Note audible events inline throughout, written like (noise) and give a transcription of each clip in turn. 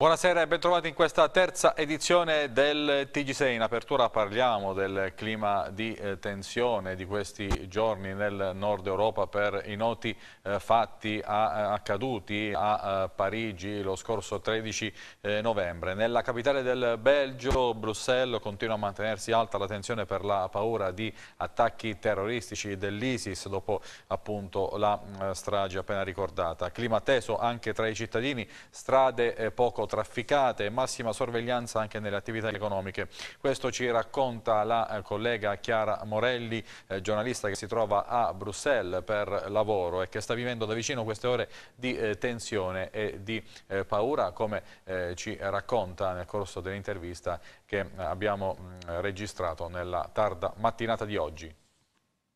Buonasera e bentrovati in questa terza edizione del TG6. In apertura parliamo del clima di eh, tensione di questi giorni nel nord Europa per i noti eh, fatti eh, accaduti a Parigi lo scorso 13 novembre. Nella capitale del Belgio, Bruxelles, continua a mantenersi alta la tensione per la paura di attacchi terroristici dell'ISIS dopo appunto la mm, strage appena ricordata. Clima teso anche tra i cittadini, strade poco trafficate e massima sorveglianza anche nelle attività economiche. Questo ci racconta la eh, collega Chiara Morelli, eh, giornalista che si trova a Bruxelles per lavoro e che sta vivendo da vicino queste ore di eh, tensione e di eh, paura, come eh, ci racconta nel corso dell'intervista che abbiamo mh, mm, registrato nella tarda mattinata di oggi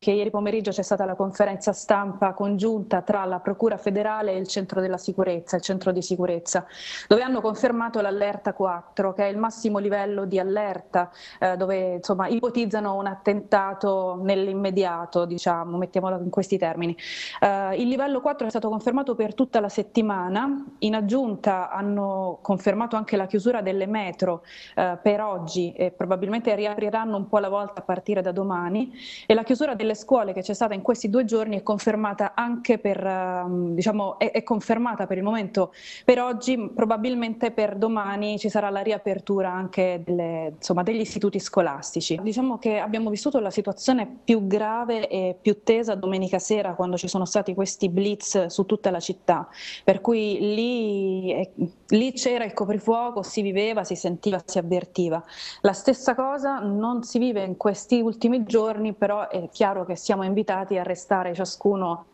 che ieri pomeriggio c'è stata la conferenza stampa congiunta tra la Procura federale e il Centro della Sicurezza, il Centro di Sicurezza, dove hanno confermato l'allerta 4, che è il massimo livello di allerta, eh, dove insomma, ipotizzano un attentato nell'immediato, diciamo, mettiamolo in questi termini. Eh, il livello 4 è stato confermato per tutta la settimana, in aggiunta hanno confermato anche la chiusura delle metro eh, per oggi e probabilmente riapriranno un po' alla volta a partire da domani e la chiusura delle delle scuole che c'è stata in questi due giorni è confermata anche per, ehm, diciamo, è, è confermata per il momento per oggi, probabilmente per domani ci sarà la riapertura anche delle, insomma, degli istituti scolastici. Diciamo che abbiamo vissuto la situazione più grave e più tesa domenica sera quando ci sono stati questi blitz su tutta la città, per cui lì, eh, lì c'era il coprifuoco, si viveva, si sentiva, si avvertiva. La stessa cosa non si vive in questi ultimi giorni, però è chiaro che siamo invitati a restare ciascuno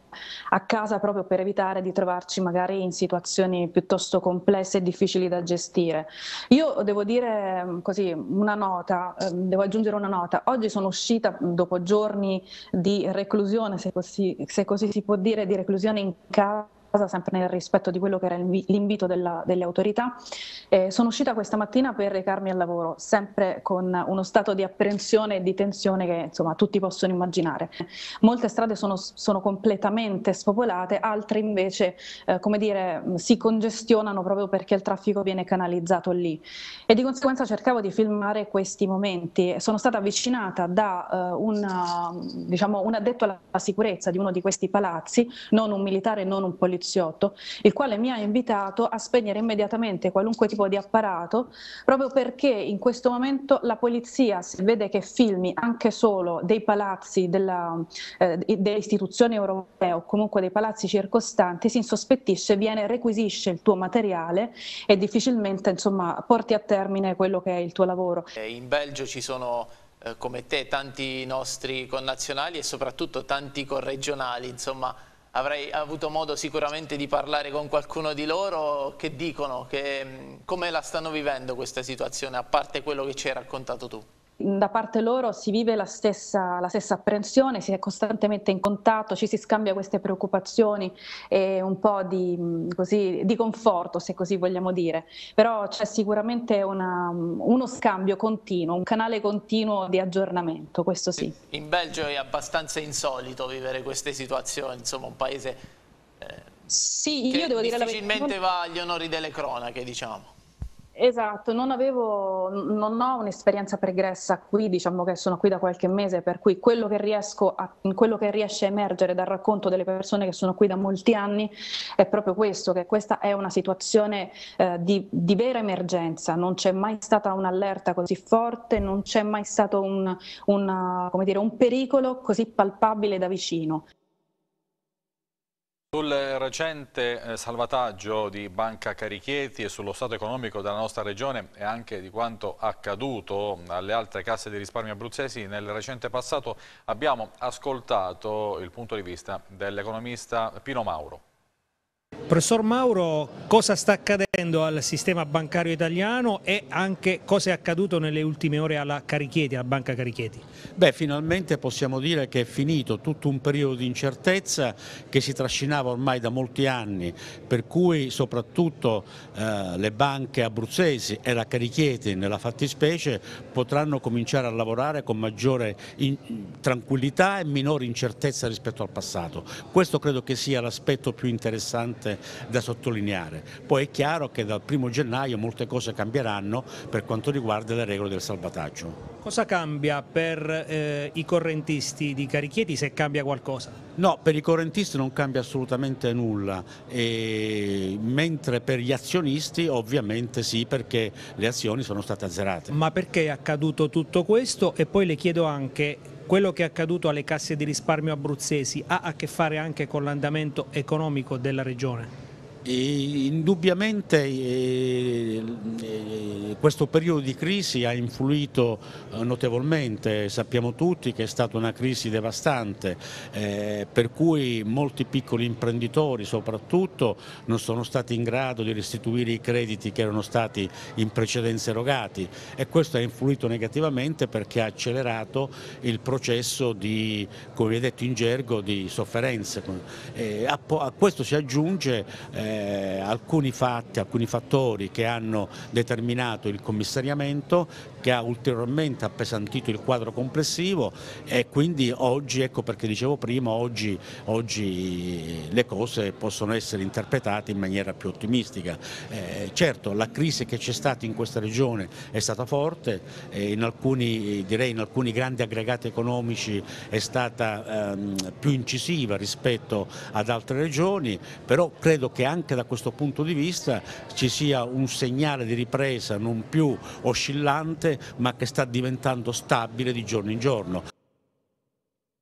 a casa proprio per evitare di trovarci magari in situazioni piuttosto complesse e difficili da gestire. Io devo dire mm, così una nota, ehm, devo aggiungere una nota. Oggi sono uscita mm, dopo giorni di reclusione, se così, se così si può dire, di reclusione in casa casa, sempre nel rispetto di quello che era l'invito della, delle autorità. Eh, sono uscita questa mattina per recarmi al lavoro, sempre con uno stato di apprensione e di tensione che insomma tutti possono immaginare. Molte strade sono, sono completamente spopolate, altre invece eh, come dire, si congestionano proprio perché il traffico viene canalizzato lì. E di conseguenza cercavo di filmare questi momenti. Sono stata avvicinata da uh, eh, una, diciamo, un addetto alla sicurezza di uno di questi palazzi, non un militare, non un poliziotto poliziotto, il quale mi ha invitato a spegnere immediatamente qualunque tipo di apparato, proprio perché in questo momento la polizia, se vede che filmi anche solo dei palazzi della, eh, delle istituzioni europee o comunque dei palazzi circostanti, si insospettisce, viene, requisisce il tuo materiale e difficilmente insomma, porti a termine quello che è il tuo lavoro. Eh, in Belgio ci sono eh, come te tanti nostri connazionali e soprattutto tanti corregionali, insomma avrei avuto modo sicuramente di parlare con qualcuno di loro, che dicono, che, mm, come la stanno vivendo questa situazione, a parte quello che ci hai raccontato tu? da parte loro si vive la stessa, la stessa apprensione, si è costantemente in contatto, ci si scambia queste preoccupazioni e un po' di, così, di conforto, se così vogliamo dire, però c'è sicuramente una, uno scambio continuo, un canale continuo di aggiornamento, questo sì. In Belgio è abbastanza insolito vivere queste situazioni, insomma un paese... Eh, sì, io devo dire la verità. Difficilmente va agli onori delle cronache, diciamo. Esatto, non, avevo, non ho un'esperienza pregressa qui, diciamo che sono qui da qualche mese, per cui quello che, riesco a, quello che riesce a emergere dal racconto delle persone che sono qui da molti anni è proprio questo, che questa è una situazione eh, di, di, vera emergenza, non c'è mai stata un'allerta così forte, non c'è mai stato un, una, dire, un pericolo così palpabile da vicino. Sul recente eh, salvataggio di Banca Carichieti e sullo stato economico della nostra regione e anche di quanto accaduto alle altre casse di risparmio abruzzesi nel recente passato abbiamo ascoltato il punto di vista dell'economista Pino Mauro. Professor Mauro, cosa sta accadendo al sistema bancario italiano e anche cosa è accaduto nelle ultime ore alla Carichieti, alla Banca Carichieti? Beh, finalmente possiamo dire che è finito tutto un periodo di incertezza che si trascinava ormai da molti anni, per cui soprattutto eh, le banche abruzzesi e la Carichieti nella fattispecie potranno cominciare a lavorare con maggiore tranquillità e minore incertezza rispetto al passato. Questo credo che sia l'aspetto più interessante importante da sottolineare. Poi è chiaro che dal primo gennaio molte cose cambieranno per quanto riguarda le regole del salvataggio. Cosa cambia per eh, i correntisti di Carichieti se cambia qualcosa? No, per i correntisti non cambia assolutamente nulla, e... mentre per gli azionisti ovviamente sì perché le azioni sono state azzerate. Ma perché è accaduto tutto questo? E poi le chiedo anche quello che è accaduto alle casse di risparmio abruzzesi ha a che fare anche con l'andamento economico della regione? indubbiamente eh, eh, questo periodo di crisi ha influito eh, notevolmente, sappiamo tutti che è stata una crisi devastante, per cui molti piccoli imprenditori soprattutto non sono stati in grado di restituire i crediti che erano stati in precedenza erogati e questo ha influito negativamente perché ha accelerato il processo di, come detto in gergo, di sofferenze. a, questo si aggiunge eh, alcuni fatti, alcuni fattori che hanno determinato il commissariamento che ha ulteriormente appesantito il quadro complessivo e quindi oggi, ecco perché dicevo prima, oggi, oggi le cose possono essere interpretate in maniera più ottimistica. Eh, certo la crisi che c'è stata in questa regione è stata forte, eh, in, alcuni, direi, in alcuni grandi aggregati economici è stata ehm, più incisiva rispetto ad altre regioni, però credo che anche da questo punto di vista ci sia un segnale di ripresa non più oscillante ma che sta diventando stabile di giorno in giorno.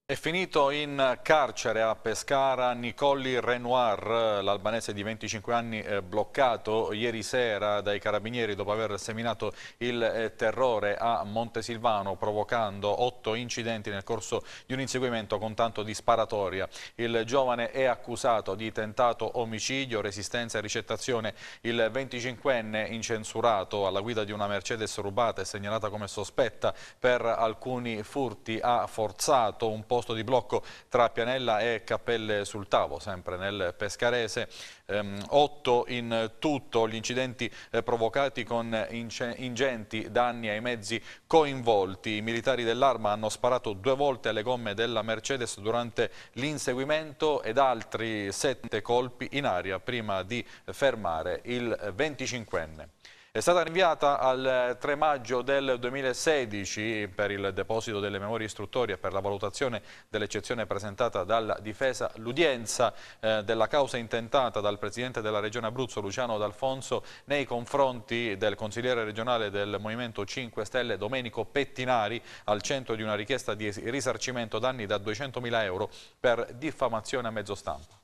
È finito in carcere a Pescara Nicolli Renoir, l'albanese di 25 anni bloccato ieri sera dai carabinieri dopo aver seminato il eh, terrore a Montesilvano provocando otto incidenti nel corso di un inseguimento con tanto di sparatoria. Il giovane è accusato di tentato omicidio, resistenza e ricettazione. Il 25enne incensurato alla guida di una Mercedes rubata e segnalata come sospetta per alcuni furti ha forzato un po' posto di blocco tra Pianella e Cappelle sul Tavo, sempre nel Pescarese. Ehm, otto in tutto gli incidenti eh, provocati con ingenti danni ai mezzi coinvolti. I militari dell'arma hanno sparato due volte alle gomme della Mercedes durante l'inseguimento ed altri sette colpi in aria prima di fermare il 25enne. È stata rinviata al 3 maggio del 2016 per il deposito delle memorie istruttorie e per la valutazione dell'eccezione presentata dalla difesa l'udienza eh, della causa intentata dal Presidente della Regione Abruzzo Luciano D'Alfonso nei confronti del consigliere regionale del Movimento 5 Stelle Domenico Pettinari al centro di una richiesta di risarcimento danni da 200.000 euro per diffamazione a mezzo stampa.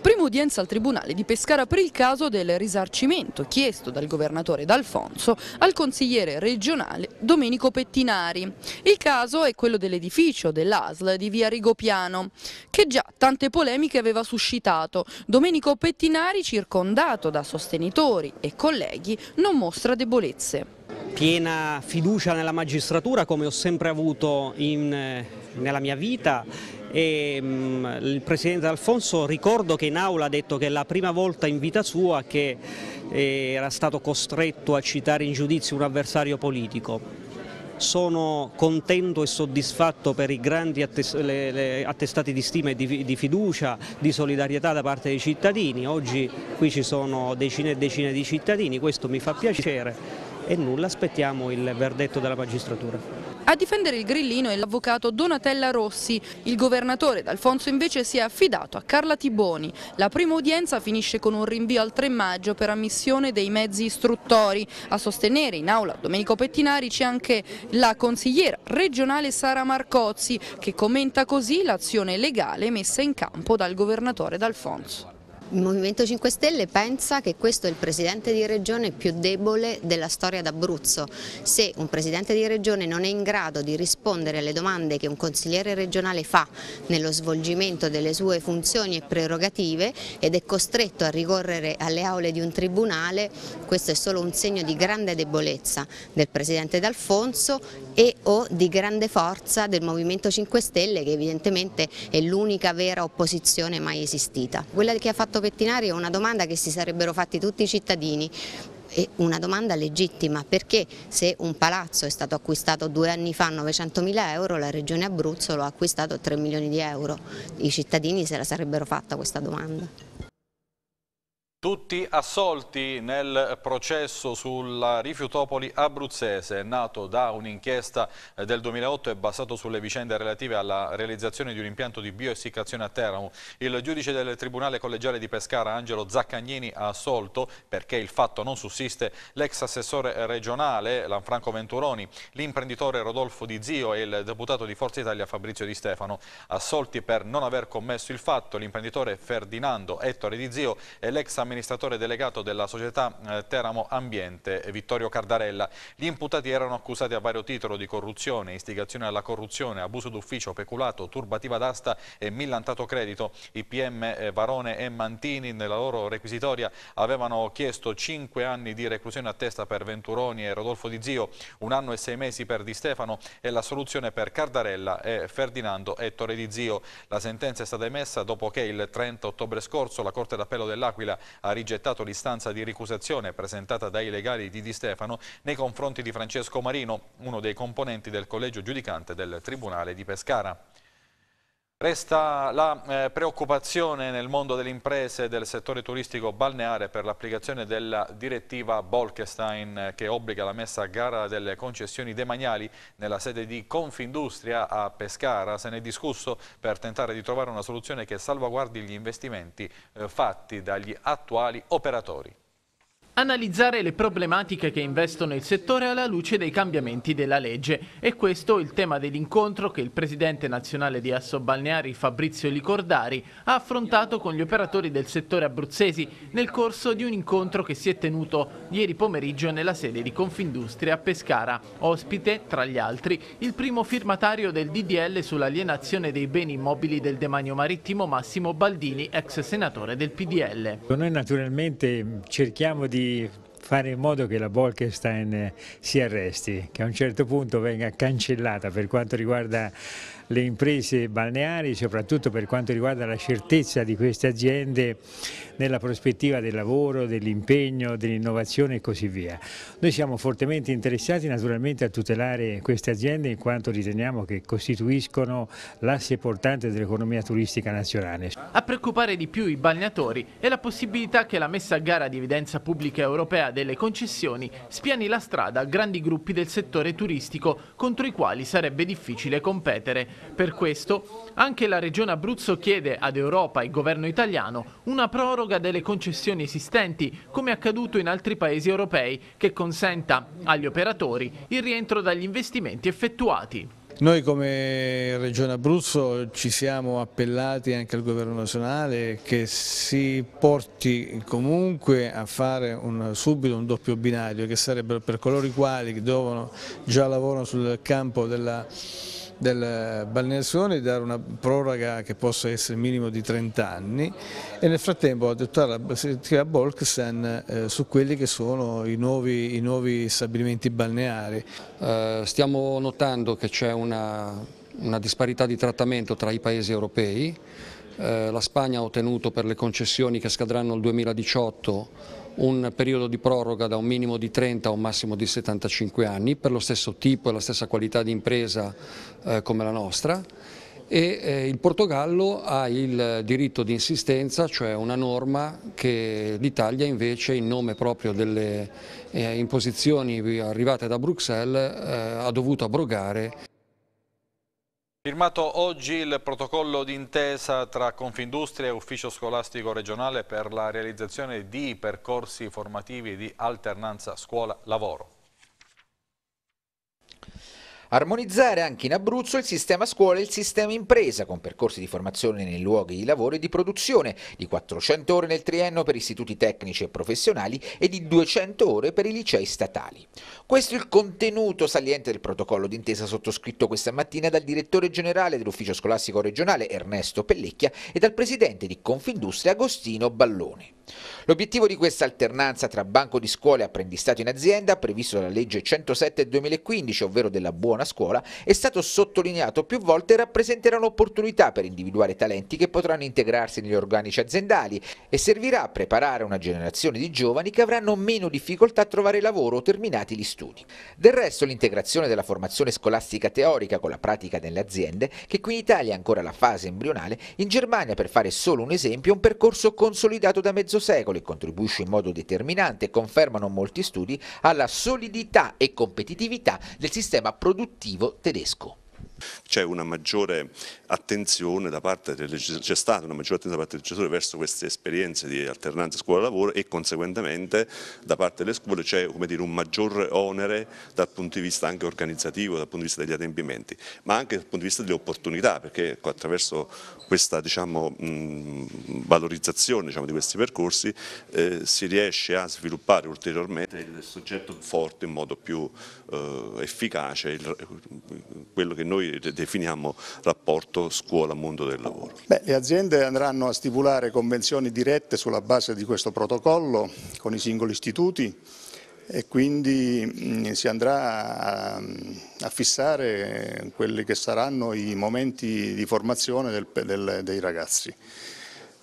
Prima udienza al Tribunale di Pescara per il caso del risarcimento chiesto dal governatore D'Alfonso al consigliere regionale Domenico Pettinari. Il caso è quello dell'edificio dell'ASL di via Rigopiano, che già tante polemiche aveva suscitato. Domenico Pettinari, circondato da sostenitori e colleghi, non mostra debolezze. Piena fiducia nella magistratura come ho sempre avuto in eh, nella mia vita e um, il Presidente Alfonso ricordo che in aula ha detto che è la prima volta in vita sua che eh, era stato costretto a citare in giudizio un avversario politico. Sono contento e soddisfatto per i grandi attest le, le attestati di stima e di, di fiducia, di solidarietà da parte dei cittadini. Oggi qui ci sono decine e decine di cittadini, questo mi fa piacere e nulla, aspettiamo il verdetto della magistratura. A difendere il grillino è l'avvocato Donatella Rossi. Il governatore D'Alfonso invece si è affidato a Carla Tiboni. La prima udienza finisce con un rinvio al 3 maggio per ammissione dei mezzi istruttori. A sostenere in aula Domenico Pettinari c'è anche la consigliera regionale Sara Marcozzi che commenta così l'azione legale messa in campo dal governatore D'Alfonso. Il Movimento 5 Stelle pensa che questo è il presidente di regione più debole della storia d'Abruzzo. Se un presidente di regione non è in grado di rispondere alle domande che un consigliere regionale fa nello svolgimento delle sue funzioni e prerogative ed è costretto a ricorrere alle aule di un tribunale, questo è solo un segno di grande debolezza del presidente D'Alfonso e o di grande forza del Movimento 5 Stelle che evidentemente è l'unica vera opposizione mai esistita. Quella che ha fatto patto pettinario è una domanda che si sarebbero fatti tutti i cittadini è una domanda legittima perché se un palazzo è stato acquistato due anni fa a 900 mila euro la regione Abruzzo lo ha acquistato a 3 milioni di euro, i cittadini se la sarebbero fatta questa domanda. Tutti assolti nel processo sulla rifiutopoli abruzzese, nato da un'inchiesta eh, del 2008 e basato sulle vicende relative alla realizzazione di un impianto di bioessiccazione a Teramo. Il giudice del Tribunale Collegiale di Pescara, Angelo Zaccagnini, ha assolto, perché il fatto non sussiste, l'ex assessore regionale Lanfranco Venturoni, l'imprenditore Rodolfo Di Zio e il deputato di Forza Italia Fabrizio Di Stefano. Assolti per non aver commesso il fatto l'imprenditore Ferdinando Ettore Di Zio e l'ex amministratore amministratore delegato della società eh, Teramo Ambiente, Vittorio Cardarella. Gli imputati erano accusati a vario titolo di corruzione, istigazione alla corruzione, abuso d'ufficio, peculato, turbativa d'asta e millantato credito. I PM eh, Varone e Mantini nella loro requisitoria avevano chiesto 5 anni di reclusione a testa per Venturoni e Rodolfo Di Zio, un anno e sei mesi per Di Stefano e la soluzione per Cardarella e Ferdinando Ettore Di Zio. La sentenza è stata emessa dopo che il 30 ottobre scorso la Corte d'Appello dell'Aquila ha rigettato l'istanza di ricusazione presentata dai legali di Di Stefano nei confronti di Francesco Marino, uno dei componenti del collegio giudicante del Tribunale di Pescara. Resta la eh, preoccupazione nel mondo delle imprese e del settore turistico balneare per l'applicazione della direttiva Bolkestein eh, che obbliga la messa a gara delle concessioni demaniali nella sede di Confindustria a Pescara. Se ne è discusso per tentare di trovare una soluzione che salvaguardi gli investimenti eh, fatti dagli attuali operatori. Analizzare le problematiche che investono il settore alla luce dei cambiamenti della legge. E questo è il tema dell'incontro che il presidente nazionale di Asso Balneari, Fabrizio Licordari ha affrontato con gli operatori del settore abruzzesi nel corso di un incontro che si è tenuto ieri pomeriggio nella sede di Confindustria a Pescara. Ospite, tra gli altri, il primo firmatario del DDL sull'alienazione dei beni immobili del demanio marittimo Massimo Baldini, ex senatore del PDL. Noi naturalmente cerchiamo di di fare in modo che la Bolkestein si arresti, che a un certo punto venga cancellata per quanto riguarda le imprese balneari, soprattutto per quanto riguarda la certezza di queste aziende nella prospettiva del lavoro, dell'impegno, dell'innovazione e così via. Noi siamo fortemente interessati naturalmente a tutelare queste aziende in quanto riteniamo che costituiscono l'asse portante dell'economia turistica nazionale. A preoccupare di più i balneatori è la possibilità che la messa a gara di evidenza pubblica europea delle concessioni spiani la strada a grandi gruppi del settore turistico contro i quali sarebbe difficile competere. Per questo anche la Regione Abruzzo chiede ad Europa e governo italiano una proroga delle concessioni esistenti, come accaduto in altri paesi europei, che consenta agli operatori il rientro dagli investimenti effettuati. Noi come Regione Abruzzo ci siamo appellati anche al Governo nazionale che si porti comunque a fare un, subito un doppio binario che sarebbero per coloro i quali devono, già lavorano sul campo della del balneazione di dare una proroga che possa essere minimo di 30 anni e nel frattempo adottare la direttiva Bolksen eh, su quelli che sono i nuovi, i nuovi stabilimenti balneari. Eh, stiamo notando che c'è una, una disparità di trattamento tra i paesi europei, eh, la Spagna ha ottenuto per le concessioni che scadranno il 2018 un periodo di proroga da un minimo di 30 a un massimo di 75 anni, per lo stesso tipo e la stessa qualità di impresa eh, come la nostra e eh, il Portogallo ha il diritto di insistenza, cioè una norma che l'Italia invece in nome proprio delle eh, imposizioni arrivate da Bruxelles eh, ha dovuto abrogare. Firmato oggi il protocollo d'intesa tra Confindustria e Ufficio Scolastico Regionale per la realizzazione di percorsi formativi di alternanza scuola-lavoro. Armonizzare anche in Abruzzo il sistema scuola e il sistema impresa, con percorsi di formazione nei luoghi di lavoro e di produzione, di 400 ore nel triennio per istituti tecnici e professionali e di 200 ore per i licei statali. Questo è il contenuto saliente del protocollo d'intesa sottoscritto questa mattina dal direttore generale dell'ufficio scolastico regionale Ernesto Pellecchia e dal presidente di Confindustria Agostino Ballone. L'obiettivo di questa alternanza tra banco di scuola e apprendistato in azienda, previsto dalla legge 107 del 2015, ovvero della buona scuola, è stato sottolineato più volte e rappresenterà un'opportunità per individuare talenti che potranno integrarsi negli organici aziendali e servirà a preparare una generazione di giovani che avranno meno difficoltà a trovare lavoro o terminati gli studi. Del resto l'integrazione della formazione scolastica teorica con la pratica delle aziende, che qui in Italia è ancora la fase embrionale, in Germania, per fare solo un esempio, è un percorso consolidato da mezzo mezzo secolo e contribuisce in modo determinante, confermano molti studi, alla solidità e competitività del sistema produttivo tedesco c'è una maggiore attenzione da parte del c'è stata una maggiore attenzione da parte del legislatore verso queste esperienze di alternanza scuola-lavoro e conseguentemente da parte delle scuole c'è un maggior onere dal punto di vista anche organizzativo, dal punto di vista degli adempimenti, ma anche dal punto di vista delle opportunità, perché ecco, attraverso questa diciamo, mh, valorizzazione diciamo, di questi percorsi eh, si riesce a sviluppare ulteriormente il soggetto forte in modo più eh, efficace, il, quello che noi oggi definiamo rapporto scuola-mondo del lavoro. Beh, le aziende andranno a stipulare convenzioni dirette sulla base di questo protocollo con i singoli istituti e quindi mm, si andrà a, fissare quelli che saranno i momenti di formazione del, del, dei ragazzi.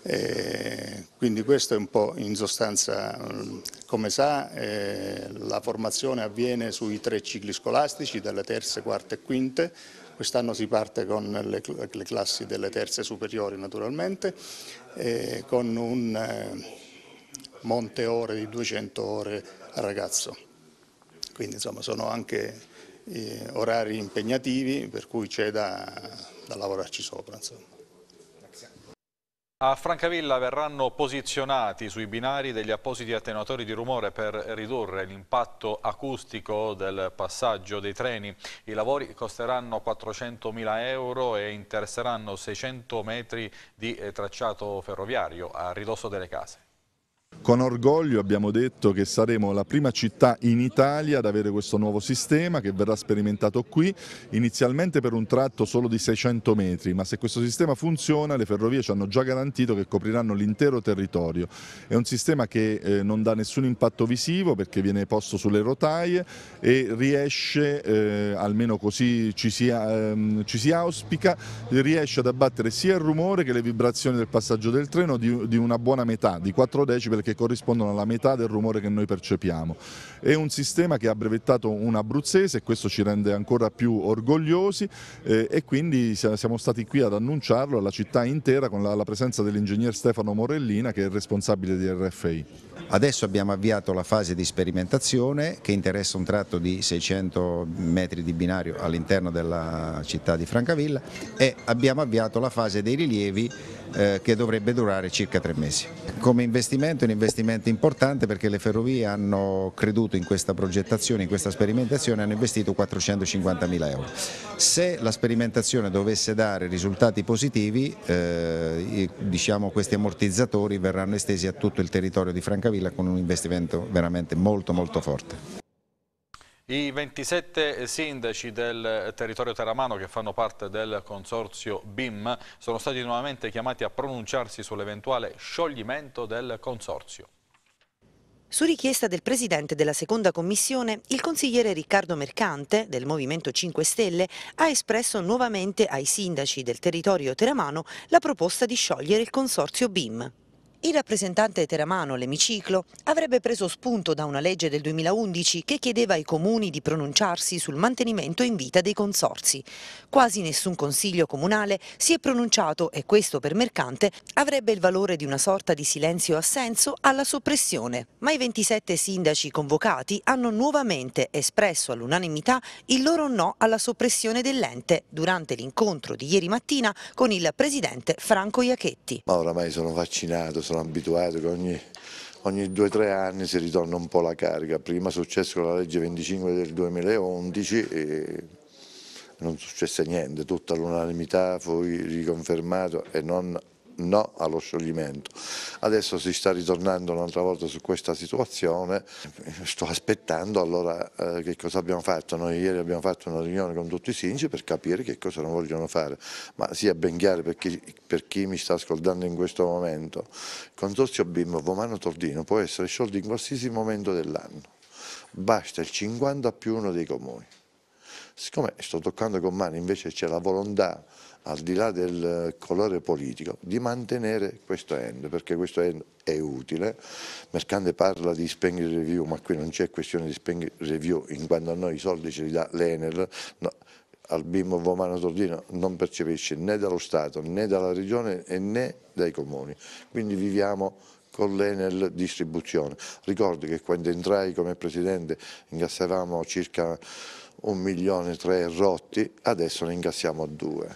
E quindi questo è un po' in sostanza, mm, come sa, eh, la formazione avviene sui tre cicli scolastici, dalle terze, quarte e quinte, quest'anno si parte con le, le, classi delle terze superiori naturalmente, eh, con un eh, monte ore di 200 ore a ragazzo. Quindi insomma sono anche eh, orari impegnativi per cui c'è da, da lavorarci sopra. Insomma. A Francavilla verranno posizionati sui binari degli appositi attenuatori di rumore per ridurre l'impatto acustico del passaggio dei treni. I lavori costeranno 400.000 euro e interesseranno 600 metri di eh, tracciato ferroviario a ridosso delle case. Con orgoglio abbiamo detto che saremo la prima città in Italia ad avere questo nuovo sistema che verrà sperimentato qui, inizialmente per un tratto solo di 600 metri, ma se questo sistema funziona le ferrovie ci hanno già garantito che copriranno l'intero territorio. È un sistema che eh, non dà nessun impatto visivo perché viene posto sulle rotaie e riesce, eh, almeno così ci si, ehm, ci si, auspica, riesce ad abbattere sia il rumore che le vibrazioni del passaggio del treno di, di una buona metà, di 4 decibel che corrispondono alla metà del rumore che noi percepiamo. È un sistema che ha brevettato un abruzzese e questo ci rende ancora più orgogliosi eh, e quindi siamo stati qui ad annunciarlo alla città intera con la, la presenza dell'ingegner Stefano Morellina che è il responsabile di RFI. Adesso abbiamo avviato la fase di sperimentazione che interessa un tratto di 600 metri di binario all'interno della città di Francavilla e abbiamo avviato la fase dei rilievi eh, che dovrebbe durare circa tre mesi. Come investimento in un investimento importante perché le ferrovie hanno creduto in questa progettazione, in questa sperimentazione, e hanno investito 450 mila euro. Se la sperimentazione dovesse dare risultati positivi, eh, diciamo questi ammortizzatori verranno estesi a tutto il territorio di Francavilla con un investimento veramente molto molto forte. I 27 sindaci del territorio teramano che fanno parte del consorzio BIM sono stati nuovamente chiamati a pronunciarsi sull'eventuale scioglimento del consorzio. Su richiesta del presidente della seconda commissione, il consigliere Riccardo Mercante del Movimento 5 Stelle ha espresso nuovamente ai sindaci del territorio teramano la proposta di sciogliere il consorzio BIM. Il rappresentante teramano, l'emiciclo, avrebbe preso spunto da una legge del 2011 che chiedeva ai comuni di pronunciarsi sul mantenimento in vita dei consorsi. Quasi nessun consiglio comunale si è pronunciato e questo per Mercante avrebbe il valore di una sorta di silenzio assenso alla soppressione. Ma i 27 sindaci convocati hanno nuovamente espresso all'unanimità il loro no alla soppressione dell'ente durante l'incontro di ieri mattina con il presidente Franco Iachetti. Ma oramai sono vaccinato, sono abituato che ogni, ogni 2-3 anni si ritorna un po' la carica. Prima è successo con la legge 25 del 2011 e non successe niente, tutta l'unanimità fu riconfermato e non no allo scioglimento. Adesso si sta ritornando un'altra volta su questa situazione, sto aspettando allora eh, che cosa abbiamo fatto. Noi ieri abbiamo fatto una riunione con tutti i sindaci per capire che cosa non vogliono fare, ma sia ben chiaro per chi, per chi mi sta ascoltando in questo momento, il consorzio BIM Vomano Tordino può essere sciolto in qualsiasi momento dell'anno, basta il 50 più uno dei comuni. Siccome sto toccando con mano invece c'è la volontà al di là del colore politico, di mantenere questo end, perché questo end è utile. Mercante parla di spending review, ma qui non c'è questione di spending review, in quanto a noi i soldi ce li dà l'Enel. No. Albimo Vomano Tordino non percepisce né dallo Stato né dalla Regione né dai comuni. Quindi viviamo con l'Enel distribuzione. Ricordo che quando entrai come presidente incassavamo circa un milione e tre rotti, adesso ne incassiamo due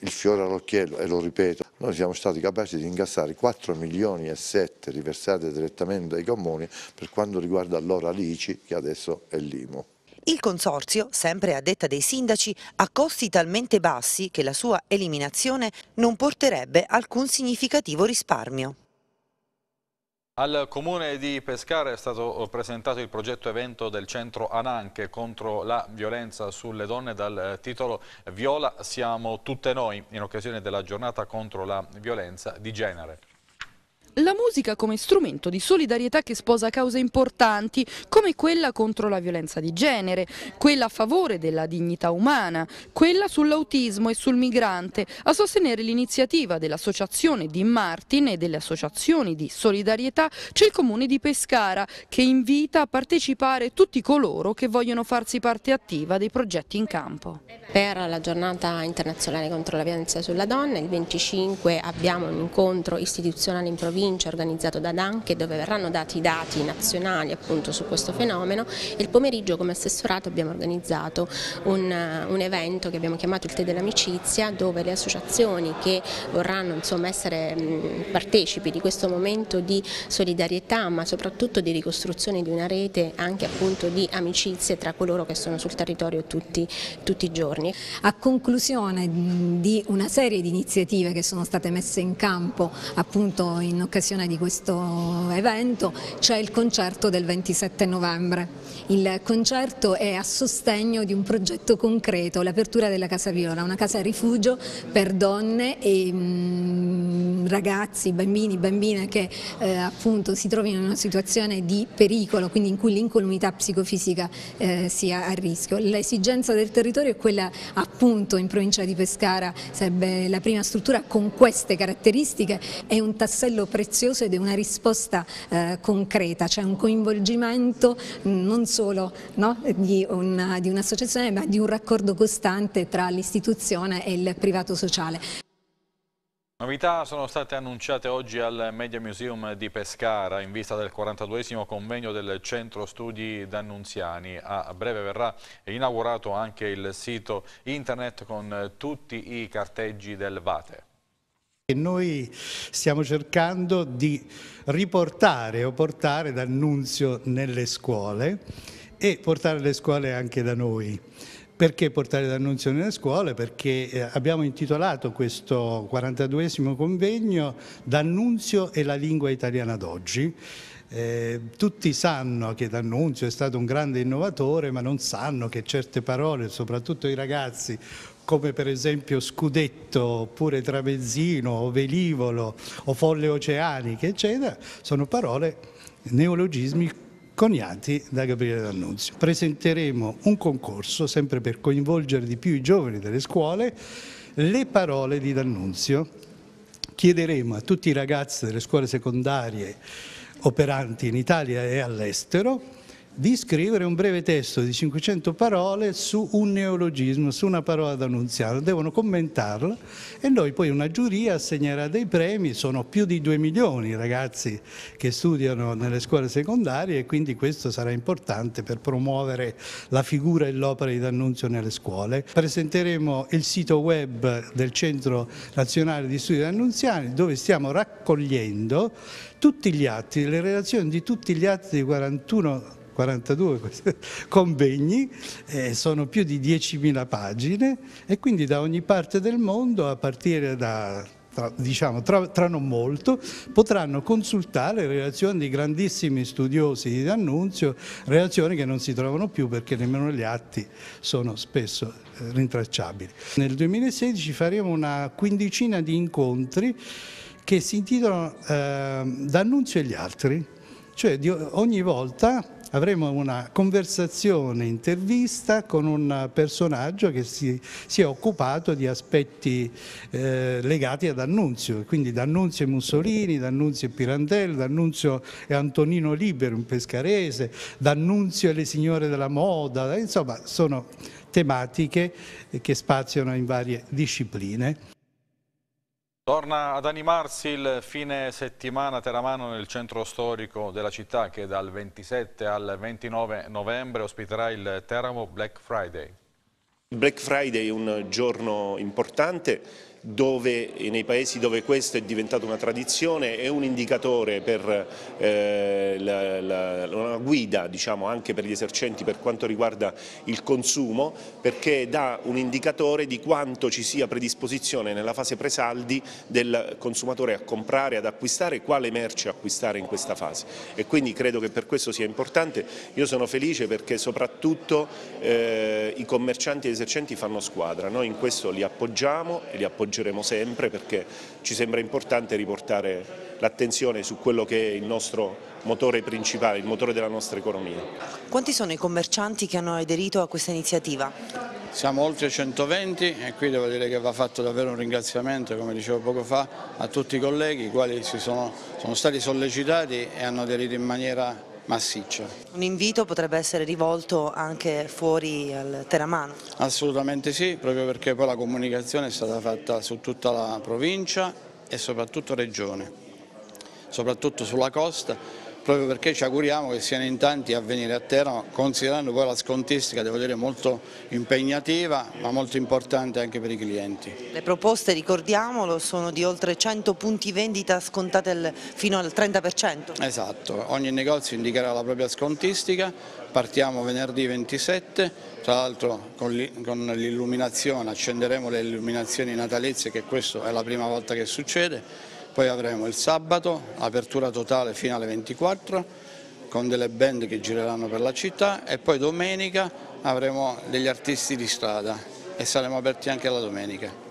il fiore all'occhiello, e lo ripeto, noi siamo stati capaci di incassare 4 milioni e 7 riversate direttamente ai comuni per quanto riguarda l'ora l'ICI che adesso è l'Imo. Il consorzio, sempre a detta dei sindaci, ha costi talmente bassi che la sua eliminazione non porterebbe alcun significativo risparmio. Al comune di Pescara è stato presentato il progetto evento del centro Ananche contro la violenza sulle donne dal eh, titolo Viola siamo tutte noi in occasione della giornata contro la violenza di genere. La musica come strumento di solidarietà che sposa cause importanti, come quella contro la violenza di genere, quella a favore della dignità umana, quella sull'autismo e sul migrante, a sostenere l'iniziativa dell'associazione di Martin e delle associazioni di solidarietà c'è il comune di Pescara che invita a partecipare tutti coloro che vogliono farsi parte attiva dei progetti in campo. Per la giornata internazionale contro la violenza sulla donna, il 25 abbiamo un incontro istituzionale in provincia provincia organizzato da Danche dove verranno dati i dati nazionali appunto su questo fenomeno e il pomeriggio come assessorato abbiamo organizzato un, eh, un evento che abbiamo chiamato il Tè dell'amicizia dove le associazioni che vorranno insomma, essere mh, partecipi di questo momento di solidarietà ma soprattutto di ricostruzione di una rete anche appunto di amicizie tra coloro che sono sul territorio tutti, tutti i giorni. A conclusione di una serie di iniziative che sono state messe in campo appunto in occasione occasione di questo evento c'è il concerto del 27 novembre. Il concerto è a sostegno di un progetto concreto, l'apertura della Casa Viola, una casa rifugio per donne e mh, mm, ragazzi, bambini, bambine che eh, appunto si trovino in una situazione di pericolo, quindi in cui l'incolumità psicofisica eh, sia a rischio. L'esigenza del territorio è quella appunto in provincia di Pescara, sarebbe la prima struttura con queste caratteristiche, è un tassello prezioso prezioso ed è una risposta eh, concreta, cioè un coinvolgimento mm, non solo no, di un'associazione un ma di un raccordo costante tra l'istituzione e il privato sociale. Novità sono state annunciate oggi al Media Museum di Pescara in vista del 42 convegno del Centro Studi D'Annunziani. A breve verrà inaugurato anche il sito internet con tutti i carteggi del Vate. E noi stiamo cercando di riportare o portare D'Annunzio nelle scuole e portare le scuole anche da noi. Perché portare D'Annunzio nelle scuole? Perché eh, abbiamo intitolato questo 42 convegno D'Annunzio e la lingua italiana d'oggi. Eh, tutti sanno che D'Annunzio è stato un grande innovatore, ma non sanno che certe parole, soprattutto i ragazzi, come per esempio Scudetto oppure Tramezzino o Velivolo o Folle Oceaniche, eccetera, sono parole, neologismi coniati da Gabriele D'Annunzio. Presenteremo un concorso sempre per coinvolgere di più i giovani delle scuole, le parole di D'Annunzio. Chiederemo a tutti i ragazzi delle scuole secondarie operanti in Italia e all'estero di scrivere un breve testo di 500 parole su un neologismo, su una parola da annunziare, devono commentarla e noi poi una giuria assegnerà dei premi, sono più di 2 milioni i ragazzi che studiano nelle scuole secondarie e quindi questo sarà importante per promuovere la figura e l'opera di D'Annunzio nelle scuole. Presenteremo il sito web del Centro Nazionale di Studi D'Annunziani dove stiamo raccogliendo tutti gli atti, le relazioni di tutti gli atti di 41 42 (laughs) convegni, eh, sono più di 10.000 pagine e quindi da ogni parte del mondo, a partire da tra, diciamo, tra, tra, non molto, potranno consultare relazioni di grandissimi studiosi di D'Annunzio, relazioni che non si trovano più perché nemmeno gli atti sono spesso eh, rintracciabili. Nel 2016 faremo una quindicina di incontri che si intitolano eh, D'Annunzio e gli altri, cioè di, ogni volta avremo una conversazione, intervista con un personaggio che si, si è occupato di aspetti eh, legati ad Annunzio, quindi D'Annunzio e Mussolini, D'Annunzio e Pirandello, D'Annunzio e Antonino Libero, un pescarese, D'Annunzio e le signore della moda, insomma sono tematiche che spaziano in varie discipline. Torna ad animarsi il fine settimana teramano nel centro storico della città che dal 27 al 29 novembre ospiterà il Teramo Black Friday. Black Friday è un giorno importante dove, nei paesi dove questo è diventato una tradizione è un indicatore per eh, la, la, una guida diciamo, anche per gli esercenti per quanto riguarda il consumo perché dà un indicatore di quanto ci sia predisposizione nella fase presaldi del consumatore a comprare, ad acquistare, quale merce acquistare in questa fase e quindi credo che per questo sia importante, io sono felice perché soprattutto eh, i commercianti e gli esercenti fanno squadra, noi in questo li appoggiamo e li appoggiamo coinvolgeremo sempre perché ci sembra importante riportare l'attenzione su quello che è il nostro motore principale, il motore della nostra economia. Quanti sono i commercianti che hanno aderito a questa iniziativa? Siamo oltre 120 e qui devo dire che va fatto davvero un ringraziamento, come dicevo poco fa, a tutti i colleghi i quali sono, sono stati sollecitati e hanno aderito in maniera massiccia. Un invito potrebbe essere rivolto anche fuori al Teramano? Assolutamente sì, proprio perché poi la comunicazione è stata fatta su tutta la provincia e soprattutto regione, soprattutto sulla costa proprio perché ci auguriamo che siano in tanti a venire a Teramo, considerando poi la scontistica, devo dire, molto impegnativa, ma molto importante anche per i clienti. Le proposte, ricordiamolo, sono di oltre 100 punti vendita scontate fino al 30%. Esatto, ogni negozio indicherà la propria scontistica, partiamo venerdì 27, tra l'altro con l'illuminazione, accenderemo le illuminazioni natalizie che questa è la prima volta che succede, poi avremo il sabato, apertura totale fino alle 24 con delle band che gireranno per la città e poi domenica avremo degli artisti di strada e saremo aperti anche la domenica.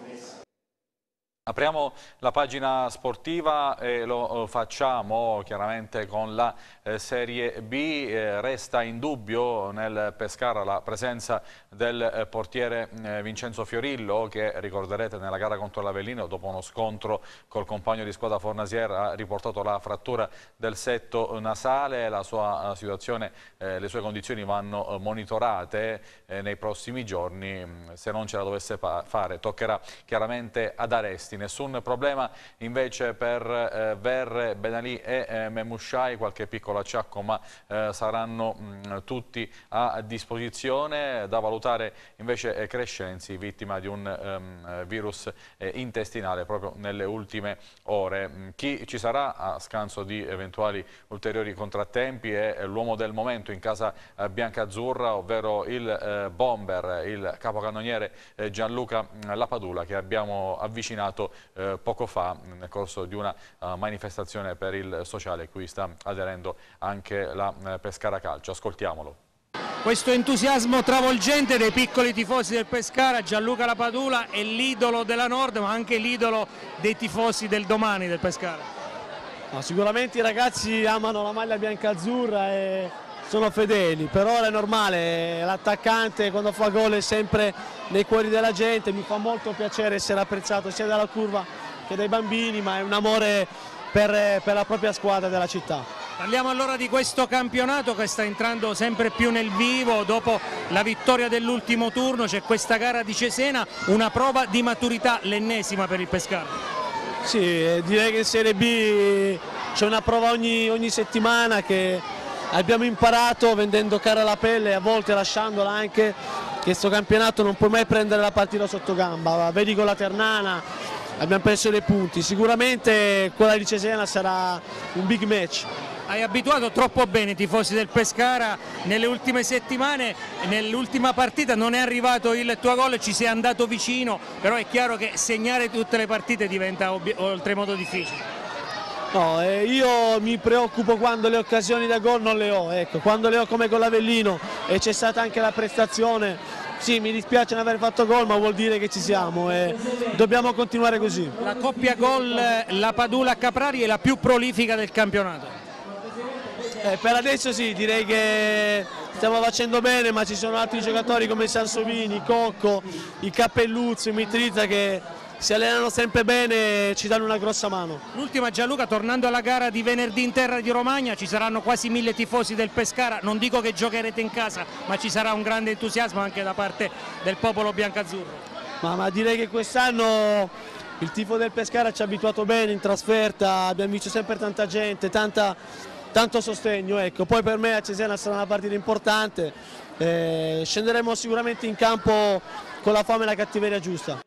Apriamo la pagina sportiva e lo eh, facciamo chiaramente con la eh, Serie B. Eh, resta in dubbio nel Pescara la presenza del portiere Vincenzo Fiorillo che ricorderete nella gara contro l'Avellino dopo uno scontro col compagno di squadra Fornasier ha riportato la frattura del setto nasale. La sua situazione, le sue condizioni vanno monitorate nei prossimi giorni. Mm, se non ce la dovesse fare toccherà chiaramente ad Aresti arresti. Nessun problema invece per eh, Verre, Benali e eh, Memushai, qualche piccolo acciacco ma eh, saranno mh, mm, tutti a disposizione. Da valutare invece eh, Crescenzi, vittima di un ehm, virus eh, intestinale proprio nelle ultime ore. Mm, chi ci sarà a scanso di eventuali ulteriori contrattempi è eh, l'uomo del momento in casa biancazzurra, ovvero il bomber, il capocannoniere Gianluca mm, Lapadula che abbiamo avvicinato eh, poco fa nel corso di una uh, manifestazione per il sociale a cui sta aderendo anche la eh, Pescara Calcio. Ascoltiamolo. Questo entusiasmo travolgente dei piccoli tifosi del Pescara, Gianluca Lapadula è l'idolo della Nord ma anche l'idolo dei tifosi del domani del Pescara. No, sicuramente i ragazzi amano la maglia bianca-azzurra e sono fedeli, per ora è normale, l'attaccante quando fa gol è sempre nei cuori della gente, mi fa molto piacere essere apprezzato sia dalla curva che dai bambini, ma è un amore per, per la propria squadra della città. Parliamo allora di questo campionato che sta entrando sempre più nel vivo dopo la vittoria dell'ultimo turno, c'è questa gara di Cesena, una prova di maturità, l'ennesima per il Pescara. Sì, eh, direi che in Serie B c'è una prova ogni, ogni settimana che abbiamo imparato vendendo cara la pelle e a volte lasciandola anche che questo campionato non può mai prendere la partita sotto gamba, vedi con la Ternana abbiamo perso dei punti, sicuramente quella di Cesena sarà un big match hai abituato troppo bene i tifosi del Pescara nelle ultime settimane, nell'ultima partita non è arrivato il tuo gol, ci sei andato vicino, però è chiaro che segnare tutte le partite diventa oltremodo difficile. No, eh, io mi preoccupo quando le occasioni da gol non le ho, ecco, quando le ho come con l'Avellino e c'è stata anche la prestazione, sì mi dispiace non aver fatto gol ma vuol dire che ci siamo e dobbiamo continuare così. La coppia gol eh, la Padula Caprari è la più prolifica del campionato? Eh, per adesso sì, direi che stiamo facendo bene ma ci sono altri giocatori come Sansovini, Cocco, i Cappelluzzi, Mitrizza che si allenano sempre bene e ci danno una grossa mano. L'ultima Gianluca, tornando alla gara di venerdì in terra di Romagna, ci saranno quasi mille tifosi del Pescara, non dico che giocherete in casa, ma ci sarà un grande entusiasmo anche da parte del popolo biancazzurro. Ma, ma direi che quest'anno il tifo del Pescara ci ha abituato bene in trasferta, abbiamo visto sempre tanta gente, tanta, tanto sostegno. Ecco. Poi per me a Cesena sarà una partita importante, eh, scenderemo sicuramente in campo con la fame e la cattiveria giusta.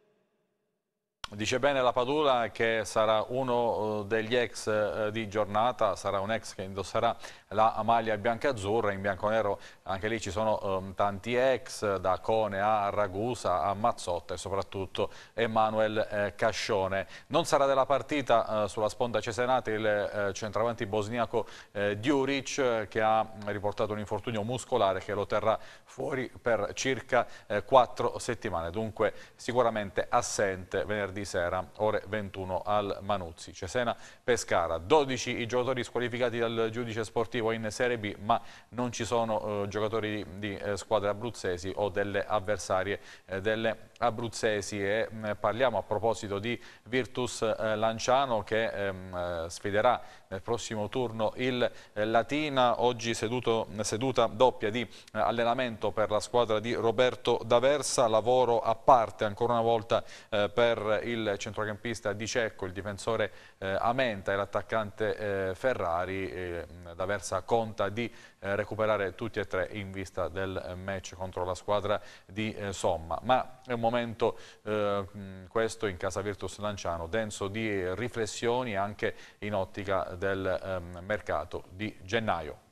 Dice bene la Padula che sarà uno eh, degli ex eh, di giornata, sarà un ex che indosserà la maglia bianca-azzurra, in bianco-nero anche lì ci sono um, tanti ex, da Cone a Ragusa a Mazzotta e soprattutto Emanuel eh, Cascione. Non sarà della partita eh, sulla sponda cesenate il eh, centravanti bosniaco eh, Djuric che ha riportato un infortunio muscolare che lo terrà fuori per circa quattro settimane, dunque sicuramente assente venerdì venerdì sera, ore 21 al Manuzzi. Cesena Pescara, 12 i giocatori squalificati dal giudice sportivo in Serie B, ma non ci sono eh, giocatori di, di eh, squadre abruzzesi o delle avversarie eh, delle abruzzesi e mm, parliamo a proposito di Virtus eh, Lanciano che ehm, eh, sfiderà nel prossimo turno il eh, Latina, oggi seduto, mm, seduta doppia di allenamento per la squadra di Roberto D'Aversa, lavoro a parte ancora una volta per il centrocampista Di Cecco, il difensore Amenta e l'attaccante Ferrari, mm, D'Aversa conta di eh, recuperare tutti e tre in vista del eh, match contro la squadra di eh, Somma. Ma è un momento, eh, questo in casa Virtus Lanciano, denso di riflessioni anche in ottica del ehm, mercato di gennaio.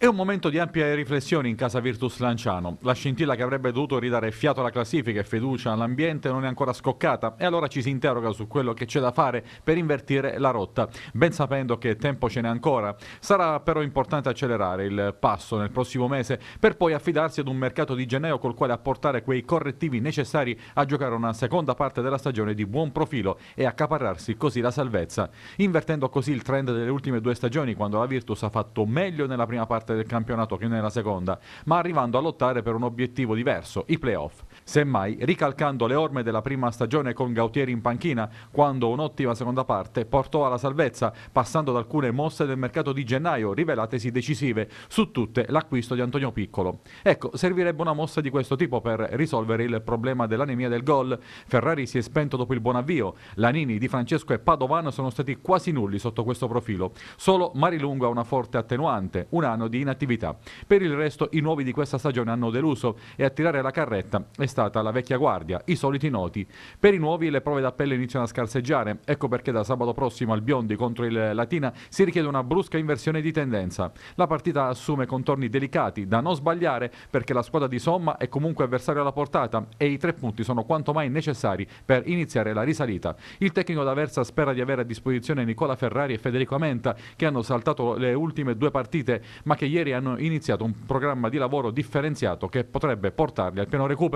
È un momento di ampie riflessioni in casa Virtus Lanciano. La scintilla che avrebbe dovuto ridare fiato alla classifica e fiducia all'ambiente non è ancora scoccata e allora ci si interroga su quello che c'è da fare per invertire la rotta, ben sapendo che tempo ce n'è ancora. Sarà però importante accelerare il passo nel prossimo mese per poi affidarsi ad un mercato di gennaio col quale apportare quei correttivi necessari a giocare una seconda parte della stagione di buon profilo e accaparrarsi così la salvezza, invertendo così il trend delle ultime due stagioni quando la Virtus ha fatto meglio nella prima parte parte del campionato che nella seconda, ma arrivando a lottare per un obiettivo diverso, i playoff semmai ricalcando le orme della prima stagione con Gautieri in panchina, quando un'ottima seconda parte portò alla salvezza, passando ad alcune mosse del mercato di gennaio rivelatesi decisive, su tutte l'acquisto di Antonio Piccolo. Ecco, servirebbe una mossa di questo tipo per risolvere il problema dell'anemia del gol. Ferrari si è spento dopo il buon avvio, Lanini, Di Francesco e Padovan sono stati quasi nulli sotto questo profilo, solo Marilungo ha una forte attenuante, un anno di inattività. Per il resto i nuovi di questa stagione hanno deluso e a tirare la carretta è stato stata la vecchia guardia, i soliti noti. Per i nuovi le prove d'appello iniziano a scarseggiare, ecco perché da sabato prossimo al Biondi contro il Latina si richiede una brusca inversione di tendenza. La partita assume contorni delicati da non sbagliare perché la squadra di Somma è comunque avversario alla portata e i tre punti sono quanto mai necessari per iniziare la risalita. Il tecnico d'Aversa spera di avere a disposizione Nicola Ferrari e Federico Amenta che hanno saltato le ultime due partite ma che ieri hanno iniziato un programma di lavoro differenziato che potrebbe portarli al pieno recupero.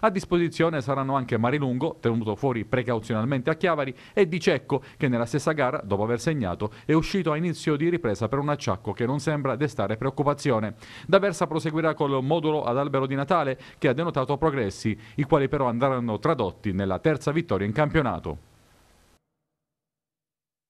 A disposizione saranno anche Marilungo, tenuto fuori precauzionalmente a Chiavari, e Di Cecco, che nella stessa gara, dopo aver segnato, è uscito a inizio di ripresa per un acciacco che non sembra destare preoccupazione. Da Versa proseguirà col modulo ad albero di Natale, che ha denotato progressi, i quali però andranno tradotti nella terza vittoria in campionato.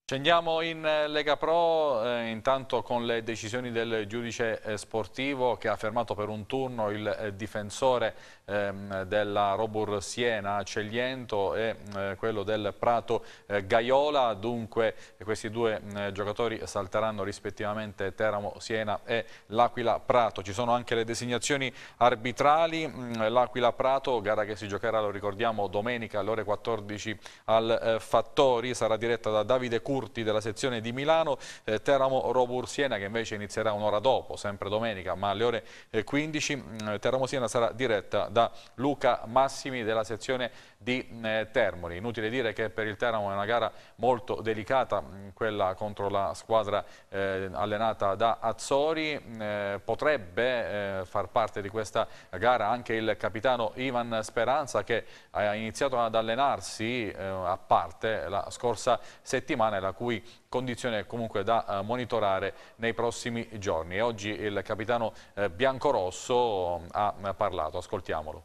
Scendiamo in eh, Lega Pro eh, intanto con le decisioni del giudice eh, sportivo che ha fermato per un turno il eh, difensore ehm, della Robur Siena Celiento e mm, eh, quello del Prato eh, Gaiola, dunque questi due mm, giocatori salteranno rispettivamente Teramo Siena e l'Aquila Prato. Ci sono anche le designazioni arbitrali, mm, l'Aquila Prato, gara che si giocherà lo ricordiamo domenica alle ore 14 al Fattori, sarà diretta da Davide Cunha Urti della sezione di Milano, eh, Teramo Robur Siena che invece inizierà un'ora dopo, sempre domenica, ma alle ore 15. Eh, mm, eh, Teramo Siena sarà diretta da Luca Massimi della sezione di eh, Termoli. Inutile dire che per il Teramo è una gara molto delicata, mm, quella contro la squadra eh, allenata da Azzori. Mm, eh, potrebbe far parte di questa gara anche il capitano Ivan Speranza che ha iniziato ad allenarsi a parte la scorsa settimana e la la cui condizione è comunque da eh, monitorare nei prossimi giorni. E oggi il capitano eh, biancorosso ha parlato, ascoltiamolo.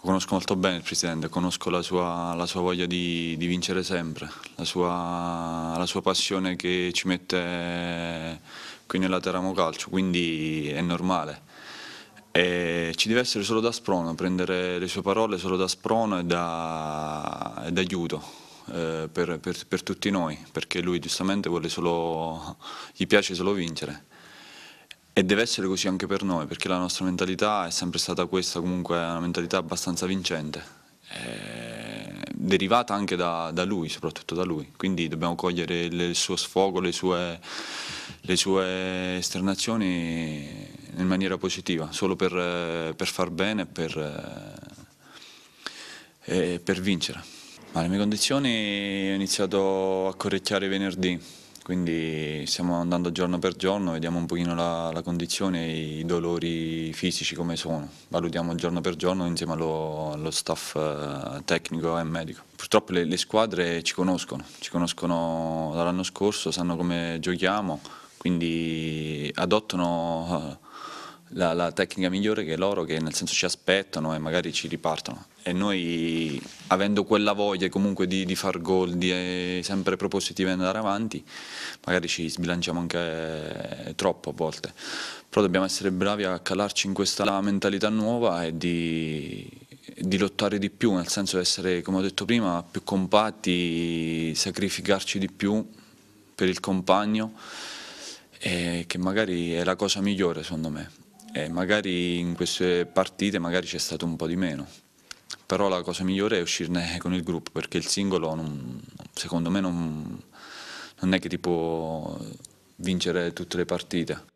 conosco molto bene il Presidente, conosco la sua, la sua voglia di, di, vincere sempre, la sua, la sua, passione che ci mette qui nella Teramo Calcio, quindi è normale. E ci deve essere solo da sprono, prendere le sue parole solo da sprono e da, e da aiuto eh, per, per, per, tutti noi, perché lui giustamente solo, gli piace solo vincere. E deve essere così anche per noi, perché la nostra mentalità è sempre stata questa, comunque una mentalità abbastanza vincente, eh, derivata anche da, da, lui, soprattutto da lui. Quindi dobbiamo cogliere le, il suo sfogo, le sue, le sue esternazioni in maniera positiva, solo per, per far bene eh, e per, per vincere. Ma le mie condizioni ho iniziato a correcchiare venerdì, quindi stiamo andando giorno per giorno, vediamo un pochino la, la condizione e i dolori fisici come sono. Valutiamo giorno per giorno insieme allo, allo staff eh, tecnico e medico. Purtroppo le, le squadre ci conoscono, ci conoscono dall'anno scorso, sanno come giochiamo, quindi adottano eh, la, la, tecnica migliore che loro che nel senso ci aspettano e magari ci ripartono e noi avendo quella voglia comunque di, di far gol di eh, sempre propositivi e andare avanti magari ci sbilanciamo anche eh, troppo a volte però dobbiamo essere bravi a calarci in questa mentalità nuova e di, di lottare di più nel senso di essere come ho detto prima più compatti sacrificarci di più per il compagno eh, che magari è la cosa migliore secondo me e eh, magari in queste partite magari c'è stato un po' di meno. Però la cosa migliore è uscirne (laughs) con il gruppo perché il singolo non, secondo me non, non è che ti può vincere tutte le partite.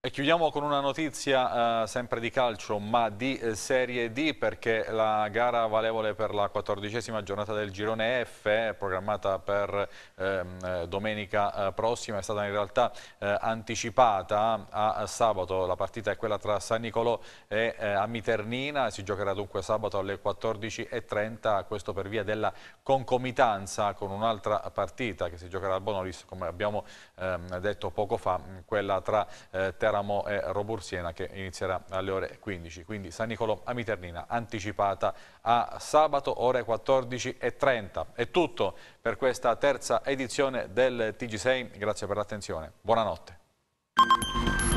E chiudiamo con una notizia eh, sempre di calcio ma di eh, Serie D perché la gara valevole per la quattordicesima giornata del girone F eh, programmata per ehm, eh, domenica eh, prossima è stata in realtà eh, anticipata a, a, sabato. La partita è quella tra San Nicolò e Amiternina, si giocherà dunque sabato alle 14.30 questo per via della concomitanza con un'altra partita che si giocherà al Bonolis come abbiamo ehm, detto poco fa, quella tra eh, Teramo e Robursiena che inizierà alle ore 15. Quindi San Nicolo a Miternina anticipata a sabato ore 14.30. È tutto per questa terza edizione del TG6. Grazie per l'attenzione. Buonanotte.